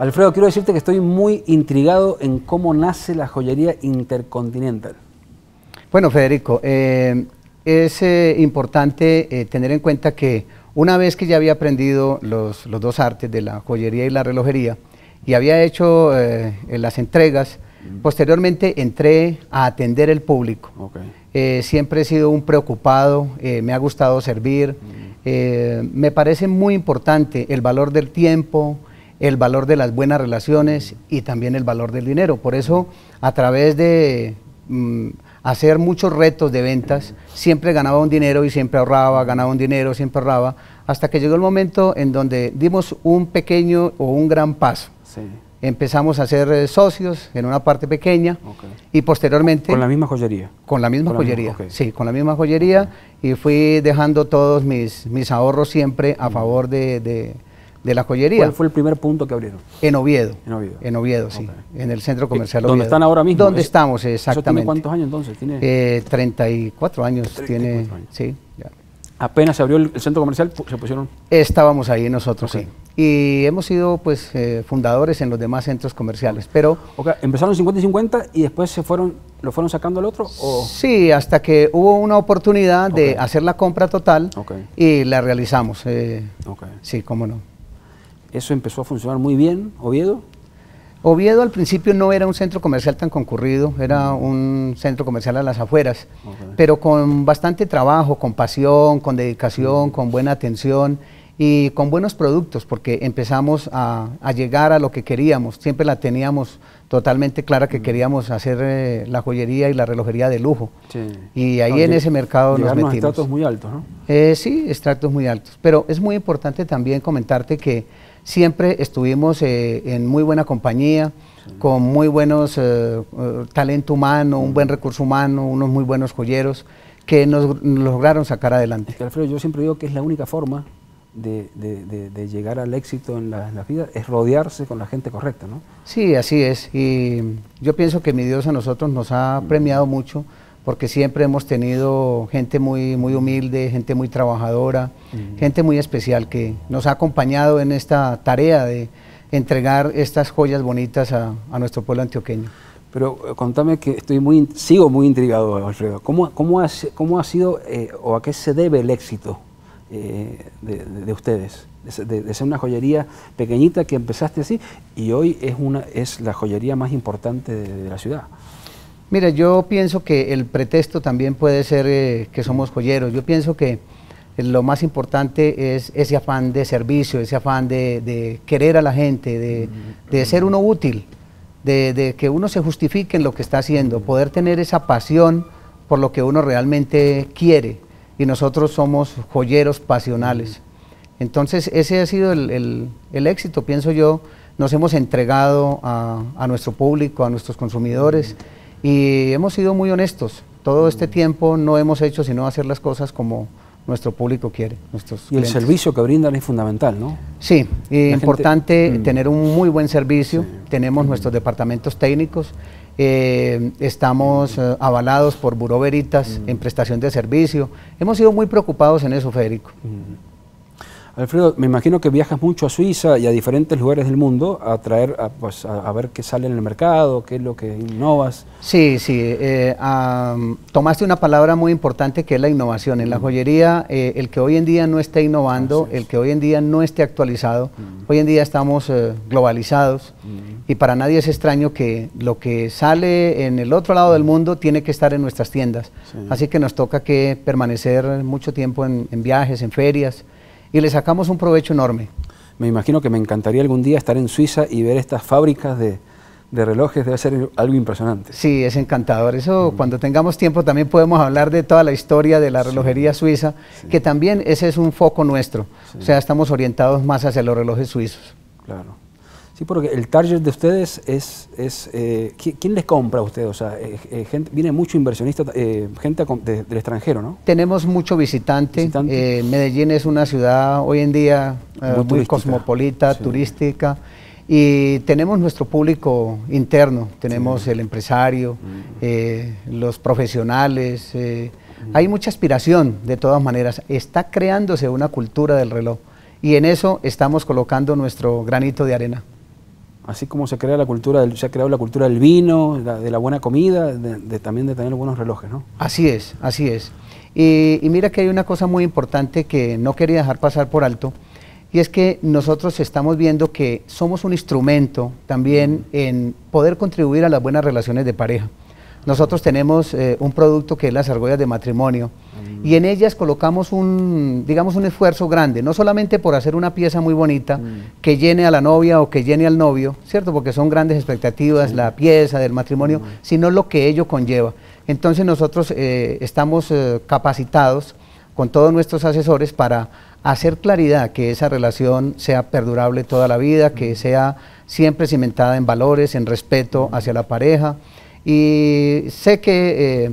Alfredo, quiero decirte que estoy muy intrigado en cómo nace la joyería intercontinental. Bueno, Federico, eh, es eh, importante eh, tener en cuenta que una vez que ya había aprendido los, dos artes de la joyería y la relojería y había hecho las entregas, Posteriormente entré a atender el público. siempre he sido un preocupado, me ha gustado servir. me parece muy importante el valor del tiempo, el valor de las buenas relaciones y también el valor del dinero. Por eso, a través de mm, hacer muchos retos de ventas, siempre ganaba un dinero y siempre ahorraba, ganaba un dinero, siempre ahorraba, hasta que llegó el momento en donde dimos un pequeño o un gran paso. Empezamos a ser eh, socios en una parte pequeña y posteriormente... ¿Con la misma joyería? Con la misma joyería, sí, con la misma joyería y fui dejando todos mis, mis ahorros siempre a favor de de la joyería. ¿Cuál fue el primer punto que abrieron? En Oviedo. En Oviedo. En sí. En el centro comercial Oviedo. ¿Dónde están ahora mismo? ¿Dónde estamos, exactamente? ¿Tiene cuántos años entonces? ¿Tiene? Eh, 34 años tiene. Años. Sí. Apenas se abrió el, centro comercial, se pusieron. Estábamos ahí nosotros, sí. Y hemos sido pues eh, fundadores en los demás centros comerciales, pero... ¿Empezaron 50 y 50 y después se fueron, lo fueron sacando al otro? O? Sí, hasta que hubo una oportunidad de hacer la compra total y la realizamos. Eh, sí, cómo no. Eso empezó a funcionar muy bien, Oviedo. Oviedo al principio no era un centro comercial tan concurrido, era un centro comercial a las afueras, pero con bastante trabajo, con pasión, con dedicación, con buena atención y con buenos productos, porque empezamos a, llegar a lo que queríamos. Siempre la teníamos totalmente clara que mm. queríamos hacer eh, la joyería y la relojería de lujo. Y ahí en ese mercado nos metimos. A estratos muy altos, ¿no? Eh, sí, estratos muy altos. Pero es muy importante también comentarte que siempre estuvimos eh, en muy buena compañía, con muy buenos eh, eh, talento humano, un buen recurso humano, unos muy buenos joyeros que nos, lograron sacar adelante. Alfredo, yo siempre digo que es la única forma de, llegar al éxito en la, en la, vida es rodearse con la gente correcta, ¿no? Sí, así es. Y yo pienso que mi Dios a nosotros nos ha premiado mucho porque siempre hemos tenido gente muy, muy humilde, gente muy trabajadora, gente muy especial que nos ha acompañado en esta tarea de entregar estas joyas bonitas a, nuestro pueblo antioqueño. Pero eh, contame que estoy muy, sigo muy intrigado, Alfredo. ¿Cómo, cómo, ha, cómo ha sido eh, o a qué se debe el éxito eh, de, ustedes? De, de, ser una joyería pequeñita que empezaste así y hoy es, una, es la joyería más importante de la ciudad. Mira, yo pienso que el pretexto también puede ser eh, que somos joyeros. Yo pienso que lo más importante es ese afán de servicio, ese afán de, querer a la gente, de, ser uno útil, de, que uno se justifique en lo que está haciendo, poder tener esa pasión por lo que uno realmente quiere. Y nosotros somos joyeros pasionales. Entonces ese ha sido el, éxito, pienso yo. Nos hemos entregado a, a, nuestro público, a nuestros consumidores. Y hemos sido muy honestos. Todo este mm. tiempo no hemos hecho sino hacer las cosas como nuestro público quiere. Nuestros y el servicio que brindan es fundamental, ¿no? Sí, es importante mm. tener un muy buen servicio. Tenemos mm. nuestros departamentos técnicos. Eh, estamos eh, avalados por buroveritas en prestación de servicio. Hemos sido muy preocupados en eso, Federico. Alfredo, me imagino que viajas mucho a Suiza y a diferentes lugares del mundo a traer, a, pues, ver qué sale en el mercado, qué es lo que innovas. Sí, sí. Eh, ah, tomaste una palabra muy importante que es la innovación. En la mm. joyería, eh, el que hoy en día no esté innovando, el que hoy en día no esté actualizado, mm. hoy en día estamos eh, globalizados mm. y para nadie es extraño que lo que sale en el otro lado del mundo tiene que estar en nuestras tiendas. Así que nos toca que permanecer mucho tiempo en viajes, en ferias y le sacamos un provecho enorme. Me imagino que me encantaría algún día estar en Suiza y ver estas fábricas de, relojes, debe ser algo impresionante. Sí, es encantador. Eso cuando tengamos tiempo también podemos hablar de toda la historia de la relojería suiza, que también ese es un foco nuestro. O sea, estamos orientados más hacia los relojes suizos. Claro. Sí, porque el target de ustedes es, es eh, ¿quién les compra a ustedes? O sea, eh, eh, viene mucho inversionista, gente del extranjero, ¿no? Tenemos mucho visitante. Medellín es una ciudad hoy en día muy, cosmopolita, turística. Y tenemos nuestro público interno, tenemos el empresario, mm. los profesionales. Hay mm. mucha aspiración, de todas maneras. Está creándose una cultura del reloj. Y en eso estamos colocando nuestro granito de arena. Así como se crea la cultura se ha creado la cultura del vino, de la buena comida, también de tener buenos relojes, ¿no? Así es, así es. y, mira que hay una cosa muy importante que no quería dejar pasar por alto, y es que nosotros estamos viendo que somos un instrumento también en poder contribuir a las buenas relaciones de pareja. Nosotros tenemos eh, un producto que es las argollas de matrimonio mm. y en ellas colocamos un, digamos, un esfuerzo grande, no solamente por hacer una pieza muy bonita mm. que llene a la novia o que llene al novio, ¿cierto? Porque son grandes expectativas, la pieza del matrimonio, mm. sino lo que ello conlleva. Entonces nosotros eh, estamos eh, capacitados con todos nuestros asesores para hacer claridad que esa relación sea perdurable toda la vida, que sea siempre cimentada en valores, en respeto hacia la pareja y sé que eh,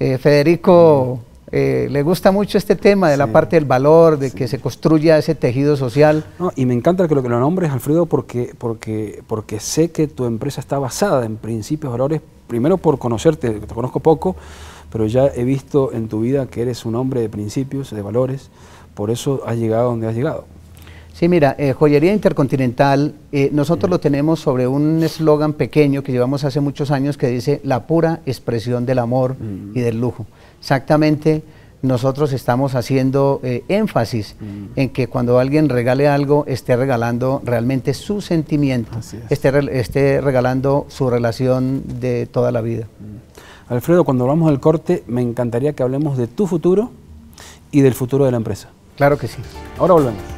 eh, Federico eh, le gusta mucho este tema de la parte del valor, de que se construya ese tejido social. y me encanta que lo que lo nombres, Alfredo, porque, porque, porque sé que tu empresa está basada en principios, valores, primero por conocerte, te conozco poco, pero ya he visto en tu vida que eres un hombre de principios, de valores, por eso has llegado donde has llegado. Sí, mira, eh, Joyería Intercontinental, eh, nosotros lo tenemos sobre un eslogan pequeño que llevamos hace muchos años que dice la pura expresión del amor y del lujo. Exactamente, nosotros estamos haciendo eh, énfasis en que cuando alguien regale algo, esté regalando realmente su sentimiento, esté, regalando su relación de toda la vida. Mm. Alfredo, cuando hablamos al corte, me encantaría que hablemos de tu futuro y del futuro de la empresa. Claro que sí. Ahora volvemos.